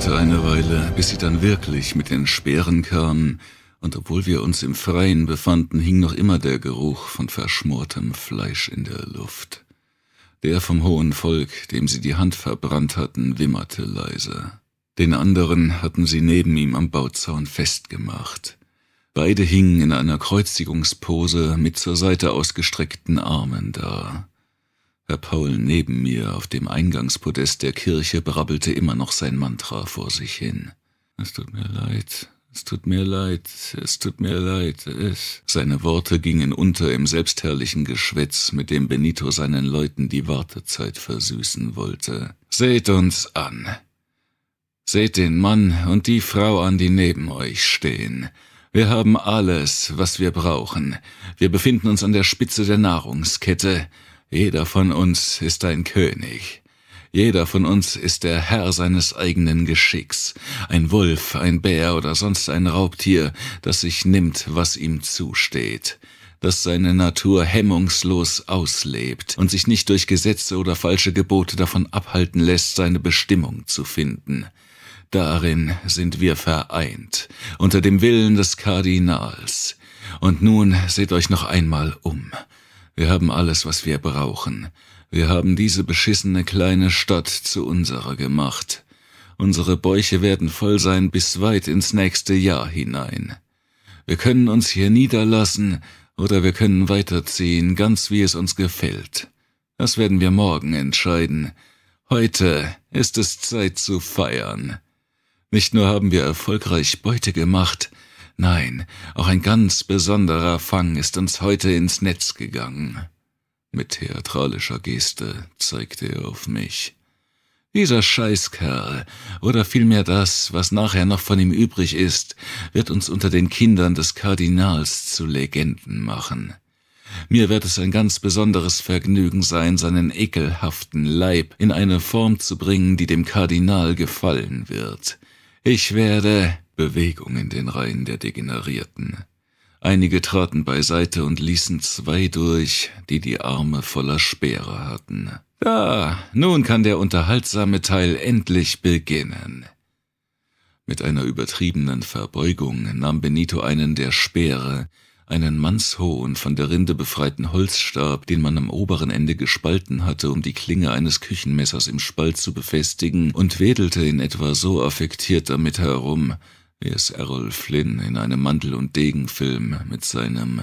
dauerte eine Weile, bis sie dann wirklich mit den Speeren kamen, und obwohl wir uns im Freien befanden, hing noch immer der Geruch von verschmortem Fleisch in der Luft. Der vom hohen Volk, dem sie die Hand verbrannt hatten, wimmerte leise. Den anderen hatten sie neben ihm am Bauzaun festgemacht. Beide hingen in einer Kreuzigungspose mit zur Seite ausgestreckten Armen da. Herr Paul neben mir auf dem Eingangspodest der Kirche brabbelte immer noch sein Mantra vor sich hin. Es tut mir leid, es tut mir leid, es tut mir leid, es. Seine Worte gingen unter im selbstherrlichen Geschwätz, mit dem Benito seinen Leuten die Wartezeit versüßen wollte. Seht uns an. Seht den Mann und die Frau an, die neben euch stehen. Wir haben alles, was wir brauchen. Wir befinden uns an der Spitze der Nahrungskette. Jeder von uns ist ein König. Jeder von uns ist der Herr seines eigenen Geschicks. Ein Wolf, ein Bär oder sonst ein Raubtier, das sich nimmt, was ihm zusteht das seine Natur hemmungslos auslebt und sich nicht durch Gesetze oder falsche Gebote davon abhalten lässt, seine Bestimmung zu finden. Darin sind wir vereint, unter dem Willen des Kardinals. Und nun seht euch noch einmal um. Wir haben alles, was wir brauchen. Wir haben diese beschissene kleine Stadt zu unserer gemacht. Unsere Bäuche werden voll sein bis weit ins nächste Jahr hinein. Wir können uns hier niederlassen oder wir können weiterziehen, ganz wie es uns gefällt. Das werden wir morgen entscheiden. Heute ist es Zeit zu feiern. Nicht nur haben wir erfolgreich Beute gemacht, Nein, auch ein ganz besonderer Fang ist uns heute ins Netz gegangen. Mit theatralischer Geste zeigte er auf mich. Dieser Scheißkerl, oder vielmehr das, was nachher noch von ihm übrig ist, wird uns unter den Kindern des Kardinals zu Legenden machen. Mir wird es ein ganz besonderes Vergnügen sein, seinen ekelhaften Leib in eine Form zu bringen, die dem Kardinal gefallen wird. Ich werde Bewegung in den Reihen der Degenerierten. Einige traten beiseite und ließen zwei durch, die die Arme voller Speere hatten. Da, nun kann der unterhaltsame Teil endlich beginnen. Mit einer übertriebenen Verbeugung nahm Benito einen der Speere, einen mannshohen, von der Rinde befreiten Holzstab, den man am oberen Ende gespalten hatte, um die Klinge eines Küchenmessers im Spalt zu befestigen, und wedelte in etwa so affektiert damit herum, wie es Errol Flynn in einem Mantel- und Degenfilm mit seinem,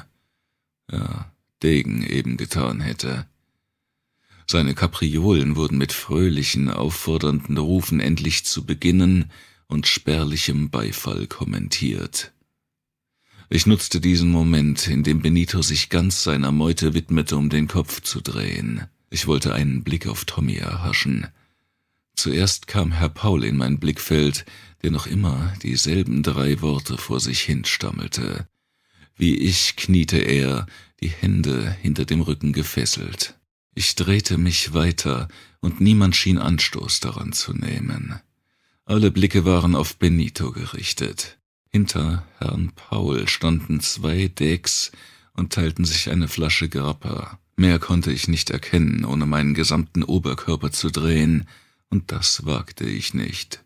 ja, Degen eben getan hätte. Seine Kapriolen wurden mit fröhlichen, auffordernden Rufen endlich zu beginnen und spärlichem Beifall kommentiert. Ich nutzte diesen Moment, in dem Benito sich ganz seiner Meute widmete, um den Kopf zu drehen. Ich wollte einen Blick auf Tommy erhaschen. Zuerst kam Herr Paul in mein Blickfeld, der noch immer dieselben drei Worte vor sich hinstammelte. Wie ich kniete er, die Hände hinter dem Rücken gefesselt. Ich drehte mich weiter, und niemand schien Anstoß daran zu nehmen. Alle Blicke waren auf Benito gerichtet. Hinter Herrn Paul standen zwei Decks und teilten sich eine Flasche Grappa. Mehr konnte ich nicht erkennen, ohne meinen gesamten Oberkörper zu drehen, und das wagte ich nicht.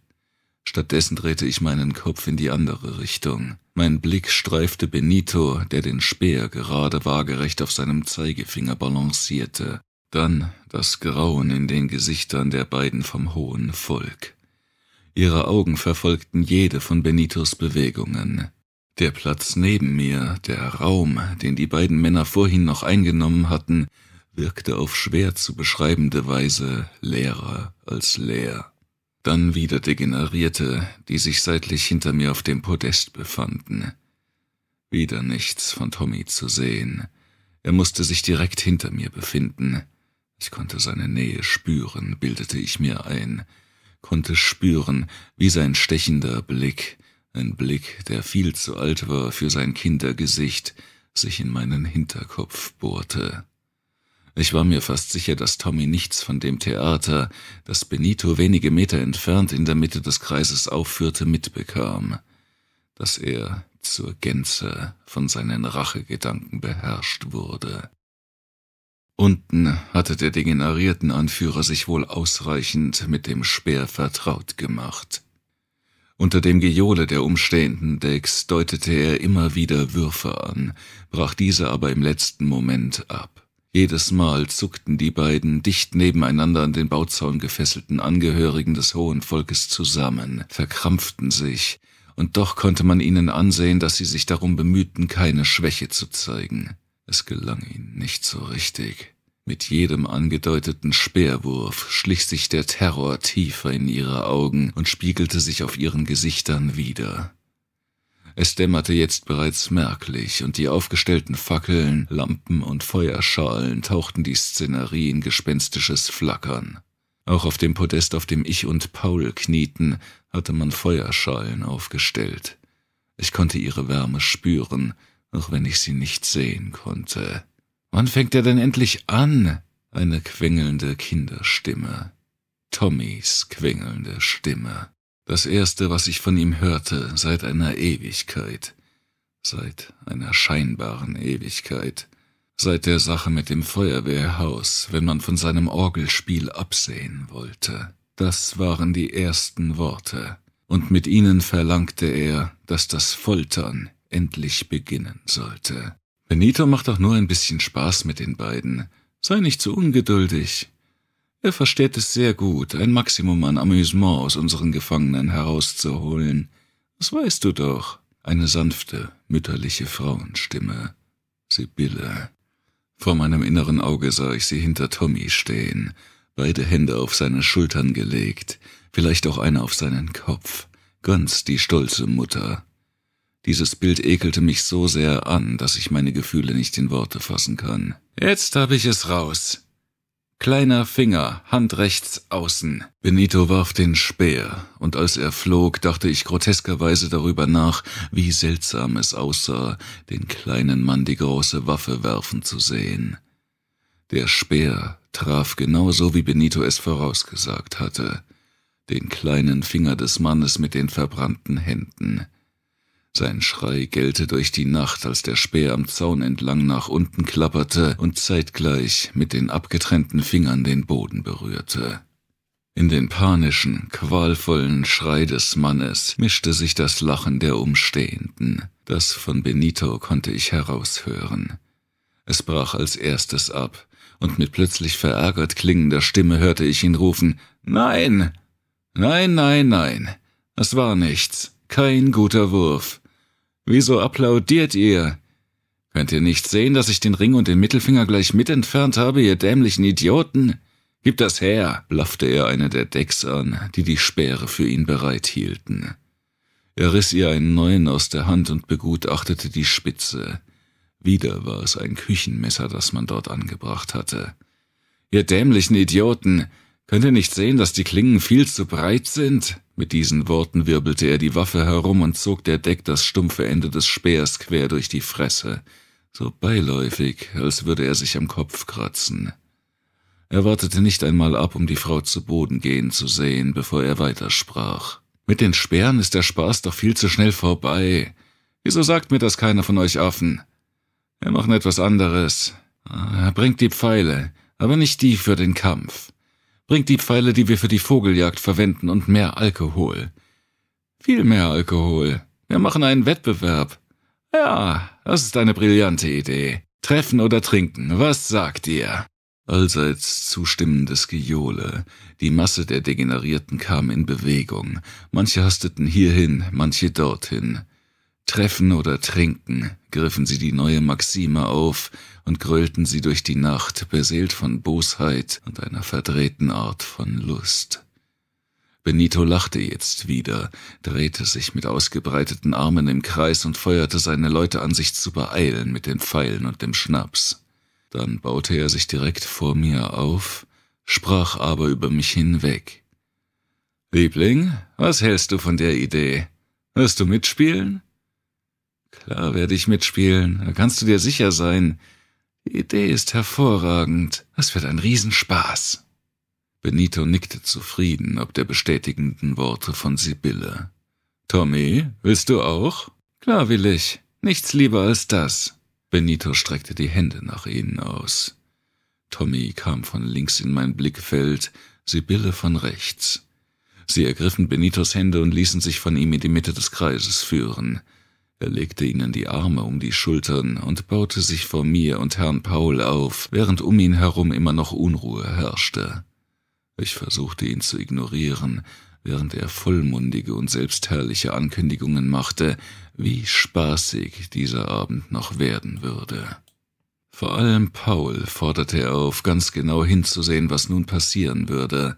Stattdessen drehte ich meinen Kopf in die andere Richtung. Mein Blick streifte Benito, der den Speer gerade waagerecht auf seinem Zeigefinger balancierte. Dann das Grauen in den Gesichtern der beiden vom hohen Volk. Ihre Augen verfolgten jede von Benitos Bewegungen. Der Platz neben mir, der Raum, den die beiden Männer vorhin noch eingenommen hatten, wirkte auf schwer zu beschreibende Weise leerer als leer. Dann wieder Degenerierte, die sich seitlich hinter mir auf dem Podest befanden. Wieder nichts von Tommy zu sehen. Er musste sich direkt hinter mir befinden. Ich konnte seine Nähe spüren, bildete ich mir ein konnte spüren, wie sein stechender Blick, ein Blick, der viel zu alt war für sein Kindergesicht, sich in meinen Hinterkopf bohrte. Ich war mir fast sicher, dass Tommy nichts von dem Theater, das Benito wenige Meter entfernt in der Mitte des Kreises aufführte, mitbekam, dass er zur Gänze von seinen Rachegedanken beherrscht wurde. Unten hatte der degenerierten Anführer sich wohl ausreichend mit dem Speer vertraut gemacht. Unter dem Gejohle der umstehenden Decks deutete er immer wieder Würfe an, brach diese aber im letzten Moment ab. Jedes Mal zuckten die beiden dicht nebeneinander an den Bauzaun gefesselten Angehörigen des hohen Volkes zusammen, verkrampften sich, und doch konnte man ihnen ansehen, dass sie sich darum bemühten, keine Schwäche zu zeigen. Es gelang ihnen nicht so richtig. Mit jedem angedeuteten Speerwurf schlich sich der Terror tiefer in ihre Augen und spiegelte sich auf ihren Gesichtern wieder. Es dämmerte jetzt bereits merklich, und die aufgestellten Fackeln, Lampen und Feuerschalen tauchten die Szenerie in gespenstisches Flackern. Auch auf dem Podest, auf dem ich und Paul knieten, hatte man Feuerschalen aufgestellt. Ich konnte ihre Wärme spüren, auch wenn ich sie nicht sehen konnte. Wann fängt er denn endlich an? Eine quengelnde Kinderstimme. Tommys quengelnde Stimme. Das erste, was ich von ihm hörte, seit einer Ewigkeit. Seit einer scheinbaren Ewigkeit. Seit der Sache mit dem Feuerwehrhaus, wenn man von seinem Orgelspiel absehen wollte. Das waren die ersten Worte. Und mit ihnen verlangte er, dass das Foltern endlich beginnen sollte. Benito macht auch nur ein bisschen Spaß mit den beiden. Sei nicht zu ungeduldig. Er versteht es sehr gut, ein Maximum an Amüsement aus unseren Gefangenen herauszuholen. Das weißt du doch. Eine sanfte, mütterliche Frauenstimme. Sibylle. Vor meinem inneren Auge sah ich sie hinter Tommy stehen, beide Hände auf seine Schultern gelegt, vielleicht auch eine auf seinen Kopf. Ganz die stolze Mutter. Dieses Bild ekelte mich so sehr an, dass ich meine Gefühle nicht in Worte fassen kann. Jetzt habe ich es raus. Kleiner Finger, Hand rechts außen. Benito warf den Speer, und als er flog, dachte ich groteskerweise darüber nach, wie seltsam es aussah, den kleinen Mann die große Waffe werfen zu sehen. Der Speer traf genauso, wie Benito es vorausgesagt hatte, den kleinen Finger des Mannes mit den verbrannten Händen. Sein Schrei gellte durch die Nacht, als der Speer am Zaun entlang nach unten klapperte und zeitgleich mit den abgetrennten Fingern den Boden berührte. In den panischen, qualvollen Schrei des Mannes mischte sich das Lachen der Umstehenden. Das von Benito konnte ich heraushören. Es brach als erstes ab, und mit plötzlich verärgert klingender Stimme hörte ich ihn rufen Nein. Nein, nein, nein. Es war nichts. Kein guter Wurf. Wieso applaudiert ihr? Könnt ihr nicht sehen, dass ich den Ring und den Mittelfinger gleich mit entfernt habe, ihr dämlichen Idioten? Gib das her, blaffte er eine der Decks an, die die Speere für ihn bereithielten. Er riss ihr einen neuen aus der Hand und begutachtete die Spitze. Wieder war es ein Küchenmesser, das man dort angebracht hatte. Ihr dämlichen Idioten, könnt ihr nicht sehen, dass die Klingen viel zu breit sind? Mit diesen Worten wirbelte er die Waffe herum und zog der Deck das stumpfe Ende des Speers quer durch die Fresse, so beiläufig, als würde er sich am Kopf kratzen. Er wartete nicht einmal ab, um die Frau zu Boden gehen zu sehen, bevor er weitersprach. Mit den Speeren ist der Spaß doch viel zu schnell vorbei. Wieso sagt mir das keiner von euch Affen? Wir machen etwas anderes. Ah, er Bringt die Pfeile, aber nicht die für den Kampf. Bringt die Pfeile, die wir für die Vogeljagd verwenden, und mehr Alkohol. Viel mehr Alkohol. Wir machen einen Wettbewerb. Ja, das ist eine brillante Idee. Treffen oder trinken, was sagt ihr? Allseits zustimmendes Gejohle. Die Masse der Degenerierten kam in Bewegung. Manche hasteten hierhin, manche dorthin. Treffen oder trinken, griffen sie die neue Maxime auf und grölten sie durch die Nacht, beseelt von Bosheit und einer verdrehten Art von Lust. Benito lachte jetzt wieder, drehte sich mit ausgebreiteten Armen im Kreis und feuerte seine Leute an, sich zu beeilen mit den Pfeilen und dem Schnaps. Dann baute er sich direkt vor mir auf, sprach aber über mich hinweg. Liebling, was hältst du von der Idee? Wirst du mitspielen? Klar werde ich mitspielen, da kannst du dir sicher sein. Die Idee ist hervorragend. Es wird ein Riesenspaß. Benito nickte zufrieden ob der bestätigenden Worte von Sibylle. Tommy, willst du auch? Klar will ich. Nichts lieber als das. Benito streckte die Hände nach ihnen aus. Tommy kam von links in mein Blickfeld, Sibylle von rechts. Sie ergriffen Benitos Hände und ließen sich von ihm in die Mitte des Kreises führen. Er legte ihnen die Arme um die Schultern und baute sich vor mir und Herrn Paul auf, während um ihn herum immer noch Unruhe herrschte. Ich versuchte ihn zu ignorieren, während er vollmundige und selbstherrliche Ankündigungen machte, wie spaßig dieser Abend noch werden würde. Vor allem Paul forderte er auf, ganz genau hinzusehen, was nun passieren würde,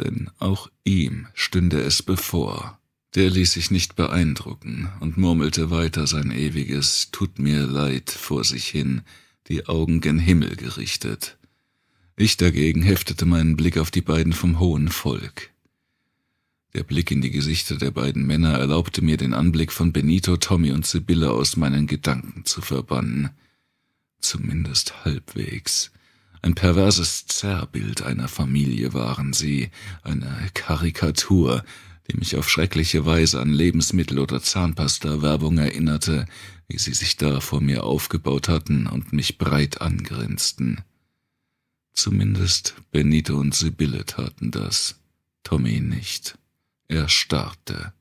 denn auch ihm stünde es bevor. Der ließ sich nicht beeindrucken und murmelte weiter sein ewiges Tut mir leid vor sich hin, die Augen gen Himmel gerichtet. Ich dagegen heftete meinen Blick auf die beiden vom hohen Volk. Der Blick in die Gesichter der beiden Männer erlaubte mir den Anblick von Benito, Tommy und Sibylle aus meinen Gedanken zu verbannen. Zumindest halbwegs. Ein perverses Zerrbild einer Familie waren sie, eine Karikatur, die mich auf schreckliche Weise an Lebensmittel- oder Zahnpasta-Werbung erinnerte, wie sie sich da vor mir aufgebaut hatten und mich breit angrinsten. Zumindest Benito und Sibylle taten das, Tommy nicht. Er starrte.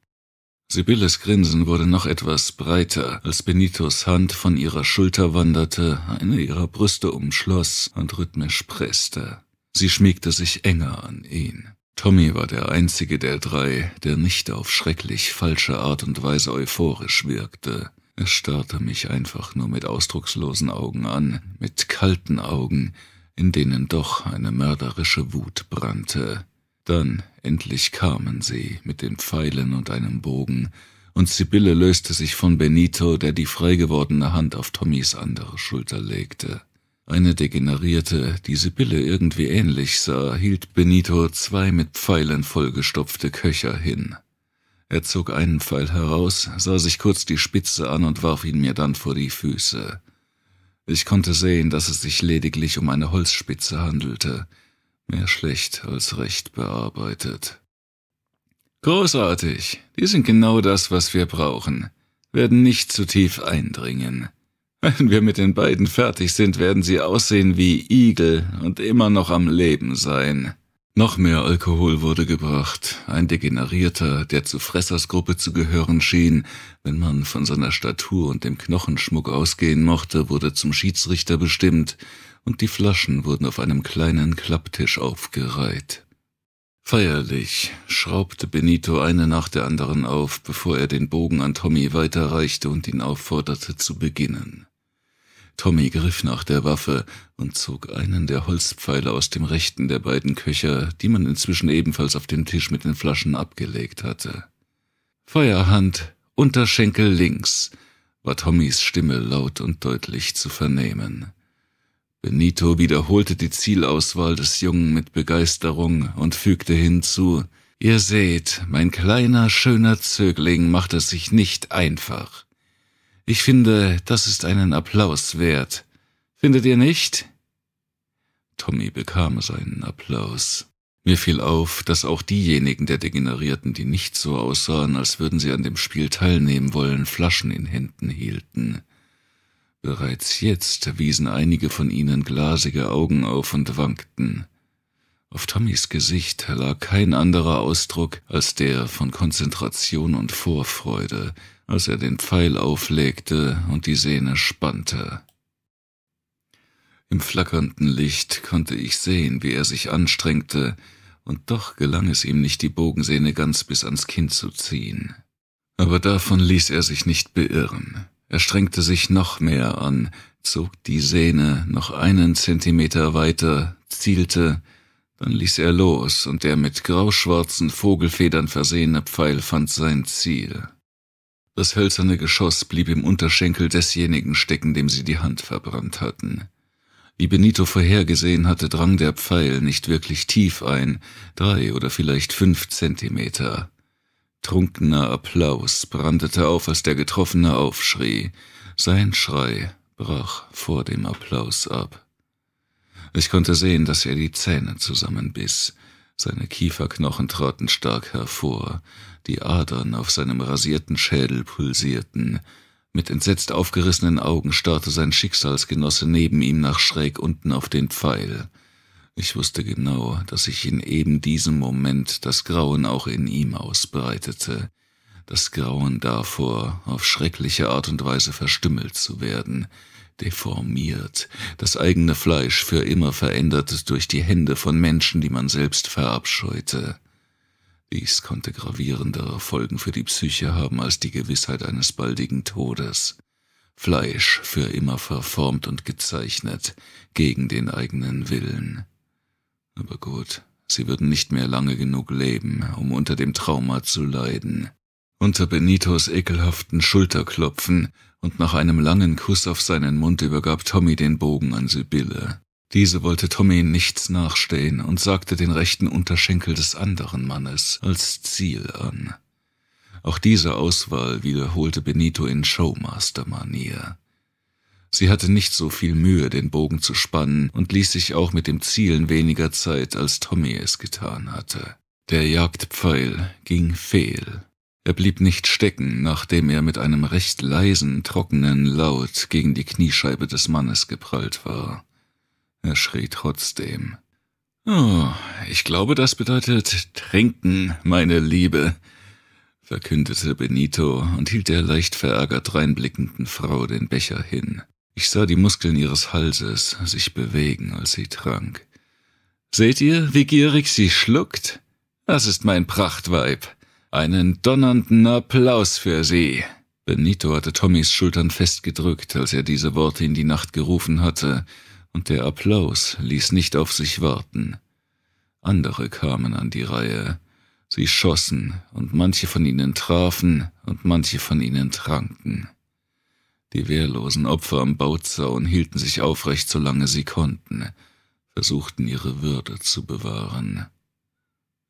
Sibylles Grinsen wurde noch etwas breiter, als Benitos Hand von ihrer Schulter wanderte, eine ihrer Brüste umschloss und rhythmisch presste. Sie schmiegte sich enger an ihn. Tommy war der einzige der drei, der nicht auf schrecklich falsche Art und Weise euphorisch wirkte. Er starrte mich einfach nur mit ausdruckslosen Augen an, mit kalten Augen, in denen doch eine mörderische Wut brannte. Dann endlich kamen sie mit den Pfeilen und einem Bogen, und Sibylle löste sich von Benito, der die freigewordene Hand auf Tommys andere Schulter legte. Eine Degenerierte, die Sibylle irgendwie ähnlich sah, hielt Benito zwei mit Pfeilen vollgestopfte Köcher hin. Er zog einen Pfeil heraus, sah sich kurz die Spitze an und warf ihn mir dann vor die Füße. Ich konnte sehen, dass es sich lediglich um eine Holzspitze handelte, mehr schlecht als recht bearbeitet. Großartig, die sind genau das, was wir brauchen, werden nicht zu tief eindringen. Wenn wir mit den beiden fertig sind, werden sie aussehen wie Igel und immer noch am Leben sein. Noch mehr Alkohol wurde gebracht. Ein Degenerierter, der zu Fressers Gruppe zu gehören schien, wenn man von seiner Statur und dem Knochenschmuck ausgehen mochte, wurde zum Schiedsrichter bestimmt, und die Flaschen wurden auf einem kleinen Klapptisch aufgereiht. Feierlich schraubte Benito eine nach der anderen auf, bevor er den Bogen an Tommy weiterreichte und ihn aufforderte zu beginnen. Tommy griff nach der Waffe und zog einen der Holzpfeile aus dem rechten der beiden Köcher, die man inzwischen ebenfalls auf dem Tisch mit den Flaschen abgelegt hatte. Feuerhand, Unterschenkel links, war Tommys Stimme laut und deutlich zu vernehmen. Benito wiederholte die Zielauswahl des Jungen mit Begeisterung und fügte hinzu, Ihr seht, mein kleiner, schöner Zögling macht es sich nicht einfach. Ich finde, das ist einen Applaus wert. Findet ihr nicht? Tommy bekam seinen Applaus. Mir fiel auf, dass auch diejenigen der Degenerierten, die nicht so aussahen, als würden sie an dem Spiel teilnehmen wollen, Flaschen in Händen hielten. Bereits jetzt wiesen einige von ihnen glasige Augen auf und wankten. Auf Tommys Gesicht lag kein anderer Ausdruck als der von Konzentration und Vorfreude, als er den Pfeil auflegte und die Sehne spannte. Im flackernden Licht konnte ich sehen, wie er sich anstrengte, und doch gelang es ihm nicht, die Bogensehne ganz bis ans Kinn zu ziehen. Aber davon ließ er sich nicht beirren. Er strengte sich noch mehr an, zog die Sehne noch einen Zentimeter weiter, zielte, dann ließ er los, und der mit grauschwarzen Vogelfedern versehene Pfeil fand sein Ziel. Das hölzerne Geschoss blieb im Unterschenkel desjenigen stecken, dem sie die Hand verbrannt hatten. Wie Benito vorhergesehen hatte, drang der Pfeil nicht wirklich tief ein, drei oder vielleicht fünf Zentimeter. Trunkener Applaus brandete auf, als der Getroffene aufschrie. Sein Schrei brach vor dem Applaus ab. Ich konnte sehen, dass er die Zähne zusammenbiss. Seine Kieferknochen traten stark hervor die Adern auf seinem rasierten Schädel pulsierten. Mit entsetzt aufgerissenen Augen starrte sein Schicksalsgenosse neben ihm nach schräg unten auf den Pfeil. Ich wusste genau, dass ich in eben diesem Moment das Grauen auch in ihm ausbreitete, das Grauen davor, auf schreckliche Art und Weise verstümmelt zu werden, deformiert, das eigene Fleisch für immer verändert durch die Hände von Menschen, die man selbst verabscheute. Dies konnte gravierendere Folgen für die Psyche haben als die Gewissheit eines baldigen Todes. Fleisch für immer verformt und gezeichnet, gegen den eigenen Willen. Aber gut, sie würden nicht mehr lange genug leben, um unter dem Trauma zu leiden. Unter Benitos ekelhaften Schulterklopfen und nach einem langen Kuss auf seinen Mund übergab Tommy den Bogen an Sibylle. Diese wollte Tommy nichts nachstehen und sagte den rechten Unterschenkel des anderen Mannes als Ziel an. Auch diese Auswahl wiederholte Benito in Showmaster-Manier. Sie hatte nicht so viel Mühe, den Bogen zu spannen und ließ sich auch mit dem Zielen weniger Zeit, als Tommy es getan hatte. Der Jagdpfeil ging fehl. Er blieb nicht stecken, nachdem er mit einem recht leisen, trockenen Laut gegen die Kniescheibe des Mannes geprallt war. Er schrie trotzdem. Oh, ich glaube, das bedeutet trinken, meine Liebe, verkündete Benito und hielt der leicht verärgert reinblickenden Frau den Becher hin. Ich sah die Muskeln ihres Halses sich bewegen, als sie trank. Seht ihr, wie gierig sie schluckt? Das ist mein Prachtweib. Einen donnernden Applaus für sie. Benito hatte Tommys Schultern festgedrückt, als er diese Worte in die Nacht gerufen hatte, und der Applaus ließ nicht auf sich warten. Andere kamen an die Reihe. Sie schossen, und manche von ihnen trafen, und manche von ihnen tranken. Die wehrlosen Opfer am Bauzaun hielten sich aufrecht, solange sie konnten, versuchten ihre Würde zu bewahren.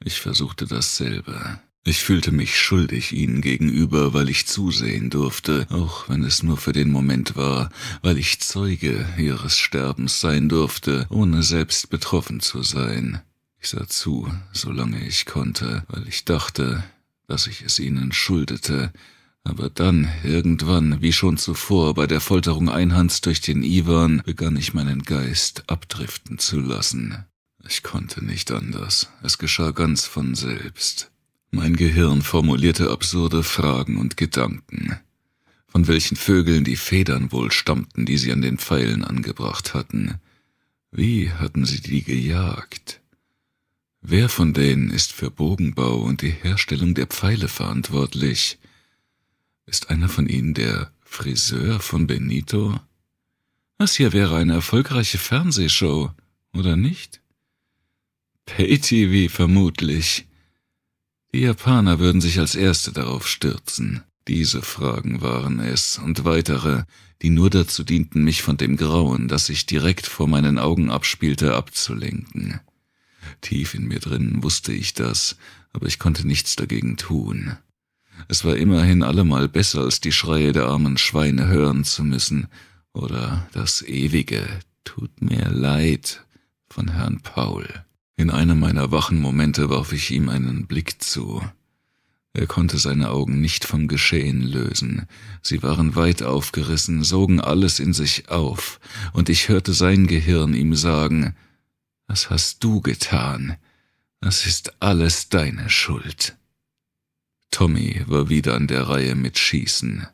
Ich versuchte dasselbe. Ich fühlte mich schuldig ihnen gegenüber, weil ich zusehen durfte, auch wenn es nur für den Moment war, weil ich Zeuge ihres Sterbens sein durfte, ohne selbst betroffen zu sein. Ich sah zu, solange ich konnte, weil ich dachte, dass ich es ihnen schuldete, aber dann, irgendwann, wie schon zuvor, bei der Folterung Einhands durch den Iwan, begann ich meinen Geist abdriften zu lassen. Ich konnte nicht anders. Es geschah ganz von selbst. Mein Gehirn formulierte absurde Fragen und Gedanken. Von welchen Vögeln die Federn wohl stammten, die sie an den Pfeilen angebracht hatten. Wie hatten sie die gejagt? Wer von denen ist für Bogenbau und die Herstellung der Pfeile verantwortlich? Ist einer von ihnen der Friseur von Benito? Das hier wäre eine erfolgreiche Fernsehshow, oder nicht? PayTV vermutlich. Die Japaner würden sich als Erste darauf stürzen. Diese Fragen waren es und weitere, die nur dazu dienten, mich von dem Grauen, das sich direkt vor meinen Augen abspielte, abzulenken. Tief in mir drin wusste ich das, aber ich konnte nichts dagegen tun. Es war immerhin allemal besser, als die Schreie der armen Schweine hören zu müssen, oder das ewige Tut mir leid von Herrn Paul. In einem meiner wachen Momente warf ich ihm einen Blick zu. Er konnte seine Augen nicht vom Geschehen lösen. Sie waren weit aufgerissen, sogen alles in sich auf, und ich hörte sein Gehirn ihm sagen, Was hast du getan? Das ist alles deine Schuld. Tommy war wieder an der Reihe mit Schießen.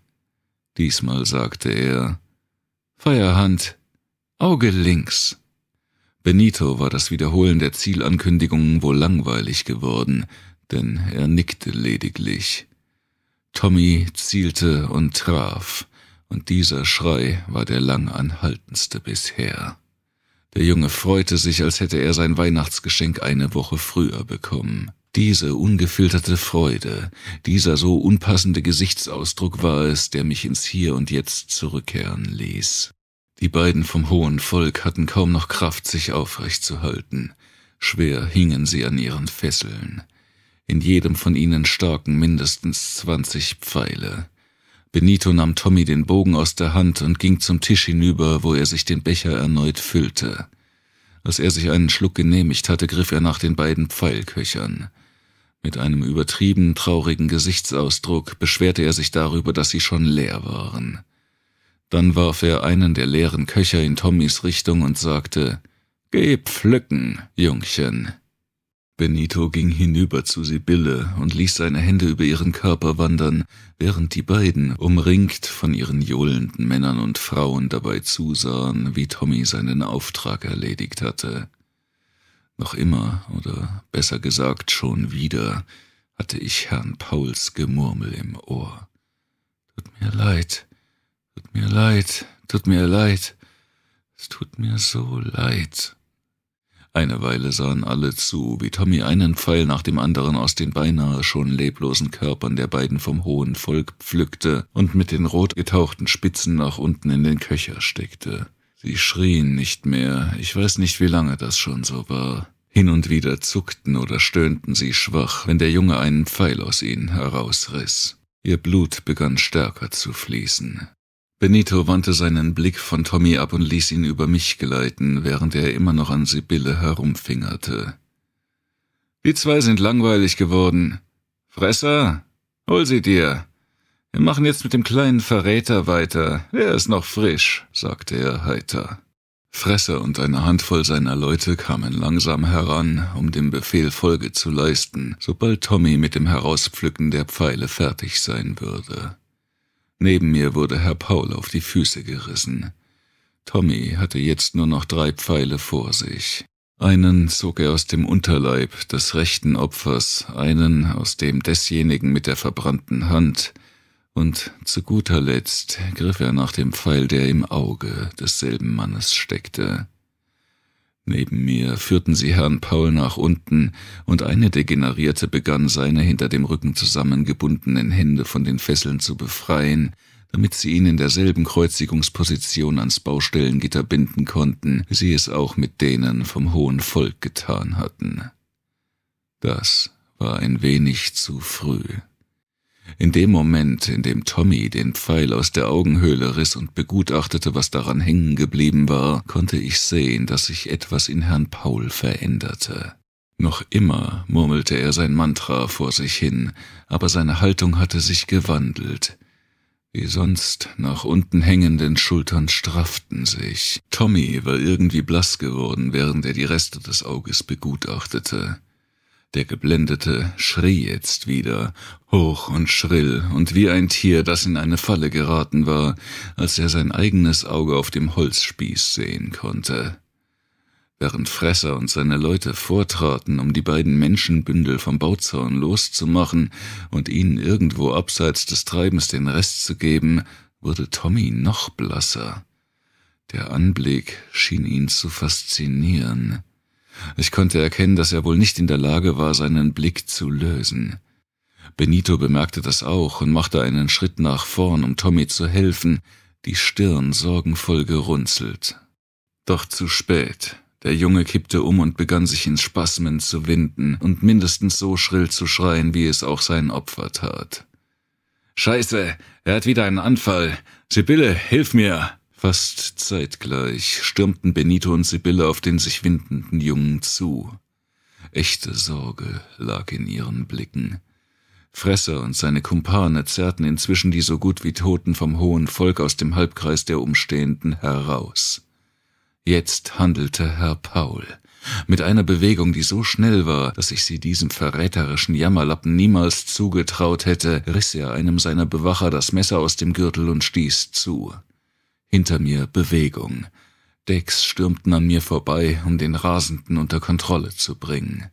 Diesmal sagte er, Feuerhand, Auge links. Benito war das Wiederholen der Zielankündigungen wohl langweilig geworden, denn er nickte lediglich. Tommy zielte und traf, und dieser Schrei war der langanhaltendste bisher. Der Junge freute sich, als hätte er sein Weihnachtsgeschenk eine Woche früher bekommen. Diese ungefilterte Freude, dieser so unpassende Gesichtsausdruck war es, der mich ins Hier und Jetzt zurückkehren ließ. Die beiden vom hohen Volk hatten kaum noch Kraft, sich aufrecht zu halten. Schwer hingen sie an ihren Fesseln. In jedem von ihnen staken mindestens zwanzig Pfeile. Benito nahm Tommy den Bogen aus der Hand und ging zum Tisch hinüber, wo er sich den Becher erneut füllte. Als er sich einen Schluck genehmigt hatte, griff er nach den beiden Pfeilköchern. Mit einem übertrieben traurigen Gesichtsausdruck beschwerte er sich darüber, dass sie schon leer waren. Dann warf er einen der leeren Köcher in Tommys Richtung und sagte, Geh pflücken, Jungchen. Benito ging hinüber zu Sibylle und ließ seine Hände über ihren Körper wandern, während die beiden, umringt von ihren johlenden Männern und Frauen, dabei zusahen, wie Tommy seinen Auftrag erledigt hatte. Noch immer, oder besser gesagt schon wieder, hatte ich Herrn Pauls Gemurmel im Ohr. Tut mir leid, Tut mir leid, tut mir leid, es tut mir so leid. Eine Weile sahen alle zu, wie Tommy einen Pfeil nach dem anderen aus den beinahe schon leblosen Körpern der beiden vom hohen Volk pflückte und mit den rot getauchten Spitzen nach unten in den Köcher steckte. Sie schrien nicht mehr, ich weiß nicht, wie lange das schon so war. Hin und wieder zuckten oder stöhnten sie schwach, wenn der Junge einen Pfeil aus ihnen herausriss. Ihr Blut begann stärker zu fließen. Benito wandte seinen Blick von Tommy ab und ließ ihn über mich gleiten, während er immer noch an Sibylle herumfingerte. Die zwei sind langweilig geworden. Fresser, hol sie dir. Wir machen jetzt mit dem kleinen Verräter weiter. Er ist noch frisch, sagte er heiter. Fresser und eine Handvoll seiner Leute kamen langsam heran, um dem Befehl Folge zu leisten, sobald Tommy mit dem Herauspflücken der Pfeile fertig sein würde. Neben mir wurde Herr Paul auf die Füße gerissen. Tommy hatte jetzt nur noch drei Pfeile vor sich. Einen zog er aus dem Unterleib des rechten Opfers, einen aus dem desjenigen mit der verbrannten Hand, und zu guter Letzt griff er nach dem Pfeil, der im Auge desselben Mannes steckte. Neben mir führten sie Herrn Paul nach unten, und eine Degenerierte begann, seine hinter dem Rücken zusammengebundenen Hände von den Fesseln zu befreien, damit sie ihn in derselben Kreuzigungsposition ans Baustellengitter binden konnten, wie sie es auch mit denen vom hohen Volk getan hatten. Das war ein wenig zu früh. In dem Moment, in dem Tommy den Pfeil aus der Augenhöhle riss und begutachtete, was daran hängen geblieben war, konnte ich sehen, dass sich etwas in Herrn Paul veränderte. Noch immer murmelte er sein Mantra vor sich hin, aber seine Haltung hatte sich gewandelt. Die sonst nach unten hängenden Schultern strafften sich. Tommy war irgendwie blass geworden, während er die Reste des Auges begutachtete. Der Geblendete schrie jetzt wieder, hoch und schrill und wie ein Tier, das in eine Falle geraten war, als er sein eigenes Auge auf dem Holzspieß sehen konnte. Während Fresser und seine Leute vortraten, um die beiden Menschenbündel vom Bauzaun loszumachen und ihnen irgendwo abseits des Treibens den Rest zu geben, wurde Tommy noch blasser. Der Anblick schien ihn zu faszinieren. Ich konnte erkennen, dass er wohl nicht in der Lage war, seinen Blick zu lösen. Benito bemerkte das auch und machte einen Schritt nach vorn, um Tommy zu helfen, die Stirn sorgenvoll gerunzelt. Doch zu spät. Der Junge kippte um und begann sich in Spasmen zu winden und mindestens so schrill zu schreien, wie es auch sein Opfer tat. Scheiße, er hat wieder einen Anfall. Sibylle, hilf mir! Fast zeitgleich stürmten Benito und Sibylle auf den sich windenden Jungen zu. Echte Sorge lag in ihren Blicken. Fresser und seine Kumpane zerrten inzwischen die so gut wie Toten vom hohen Volk aus dem Halbkreis der Umstehenden heraus. Jetzt handelte Herr Paul. Mit einer Bewegung, die so schnell war, dass ich sie diesem verräterischen Jammerlappen niemals zugetraut hätte, riss er einem seiner Bewacher das Messer aus dem Gürtel und stieß zu. Hinter mir Bewegung. Decks stürmten an mir vorbei, um den Rasenden unter Kontrolle zu bringen.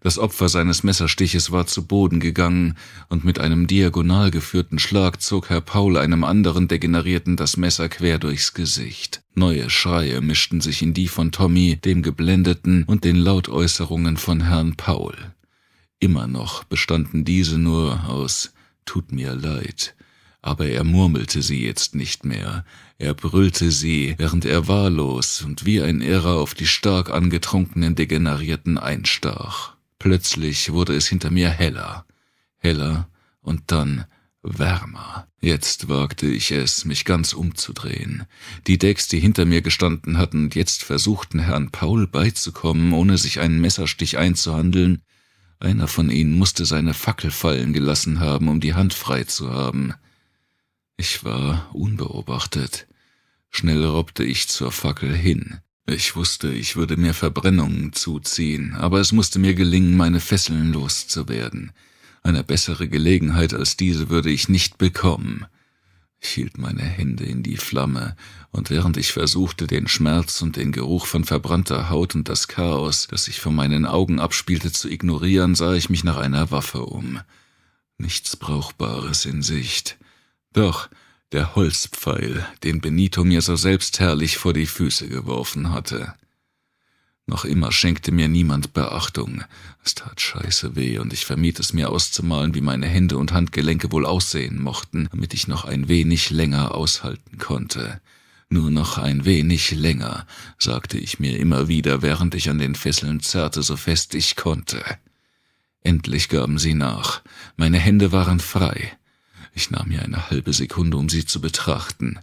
Das Opfer seines Messerstiches war zu Boden gegangen, und mit einem diagonal geführten Schlag zog Herr Paul einem anderen Degenerierten das Messer quer durchs Gesicht. Neue Schreie mischten sich in die von Tommy, dem Geblendeten, und den Lautäußerungen von Herrn Paul. Immer noch bestanden diese nur aus Tut mir leid, aber er murmelte sie jetzt nicht mehr, er brüllte sie, während er wahllos und wie ein Irrer auf die stark angetrunkenen Degenerierten einstach. Plötzlich wurde es hinter mir heller, heller und dann wärmer. Jetzt wagte ich es, mich ganz umzudrehen. Die Decks, die hinter mir gestanden hatten und jetzt versuchten, Herrn Paul beizukommen, ohne sich einen Messerstich einzuhandeln, einer von ihnen musste seine Fackel fallen gelassen haben, um die Hand frei zu haben. Ich war unbeobachtet. Schnell robbte ich zur Fackel hin. Ich wusste, ich würde mir Verbrennungen zuziehen, aber es musste mir gelingen, meine Fesseln loszuwerden. Eine bessere Gelegenheit als diese würde ich nicht bekommen. Ich hielt meine Hände in die Flamme, und während ich versuchte, den Schmerz und den Geruch von verbrannter Haut und das Chaos, das sich vor meinen Augen abspielte, zu ignorieren, sah ich mich nach einer Waffe um. Nichts Brauchbares in Sicht. Doch der Holzpfeil, den Benito mir so selbstherrlich vor die Füße geworfen hatte. Noch immer schenkte mir niemand Beachtung. Es tat scheiße weh und ich vermied es mir auszumalen, wie meine Hände und Handgelenke wohl aussehen mochten, damit ich noch ein wenig länger aushalten konnte. Nur noch ein wenig länger, sagte ich mir immer wieder, während ich an den Fesseln zerrte, so fest ich konnte. Endlich gaben sie nach. Meine Hände waren frei. Ich nahm mir eine halbe Sekunde, um sie zu betrachten.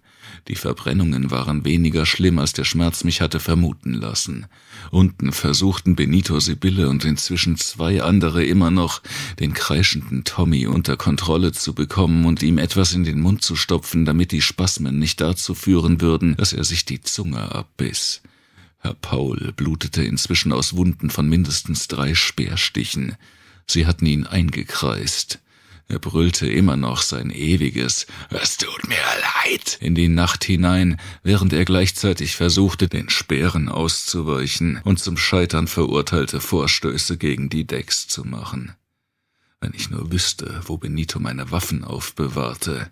Die Verbrennungen waren weniger schlimm, als der Schmerz mich hatte vermuten lassen. Unten versuchten Benito Sibylle und inzwischen zwei andere immer noch, den kreischenden Tommy unter Kontrolle zu bekommen und ihm etwas in den Mund zu stopfen, damit die Spasmen nicht dazu führen würden, dass er sich die Zunge abbiss. Herr Paul blutete inzwischen aus Wunden von mindestens drei Speerstichen. Sie hatten ihn eingekreist. Er brüllte immer noch sein ewiges Es tut mir leid in die Nacht hinein, während er gleichzeitig versuchte, den Speeren auszuweichen und zum Scheitern verurteilte Vorstöße gegen die Decks zu machen. Wenn ich nur wüsste, wo Benito meine Waffen aufbewahrte.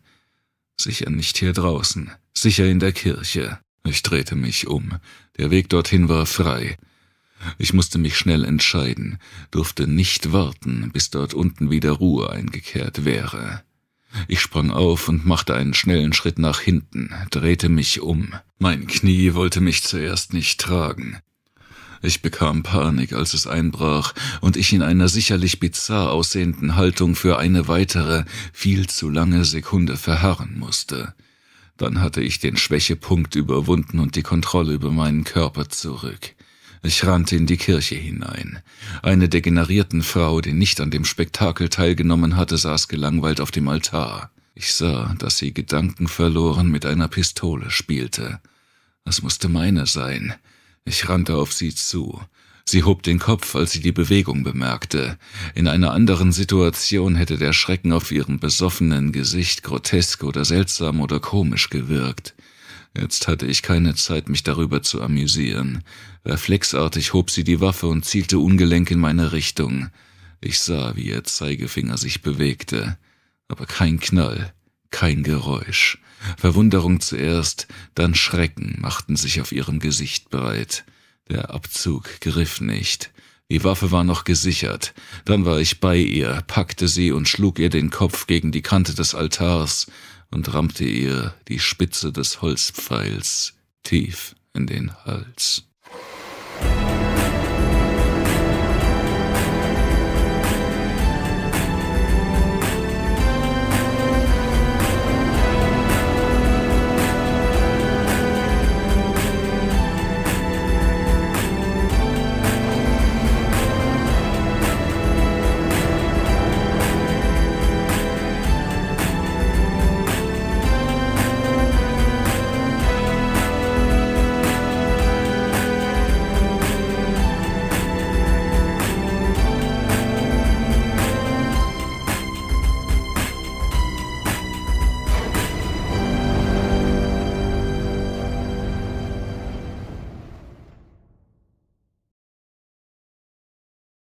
Sicher nicht hier draußen, sicher in der Kirche. Ich drehte mich um. Der Weg dorthin war frei. Ich musste mich schnell entscheiden, durfte nicht warten, bis dort unten wieder Ruhe eingekehrt wäre. Ich sprang auf und machte einen schnellen Schritt nach hinten, drehte mich um. Mein Knie wollte mich zuerst nicht tragen. Ich bekam Panik, als es einbrach und ich in einer sicherlich bizarr aussehenden Haltung für eine weitere, viel zu lange Sekunde verharren musste. Dann hatte ich den Schwächepunkt überwunden und die Kontrolle über meinen Körper zurück. Ich rannte in die Kirche hinein. Eine degenerierten Frau, die nicht an dem Spektakel teilgenommen hatte, saß gelangweilt auf dem Altar. Ich sah, dass sie gedankenverloren mit einer Pistole spielte. Das musste meine sein. Ich rannte auf sie zu. Sie hob den Kopf, als sie die Bewegung bemerkte. In einer anderen Situation hätte der Schrecken auf ihrem besoffenen Gesicht grotesk oder seltsam oder komisch gewirkt. Jetzt hatte ich keine Zeit, mich darüber zu amüsieren. Reflexartig hob sie die Waffe und zielte ungelenk in meine Richtung. Ich sah, wie ihr Zeigefinger sich bewegte. Aber kein Knall, kein Geräusch. Verwunderung zuerst, dann Schrecken machten sich auf ihrem Gesicht breit. Der Abzug griff nicht. Die Waffe war noch gesichert. Dann war ich bei ihr, packte sie und schlug ihr den Kopf gegen die Kante des Altars und rammte ihr die Spitze des Holzpfeils tief in den Hals.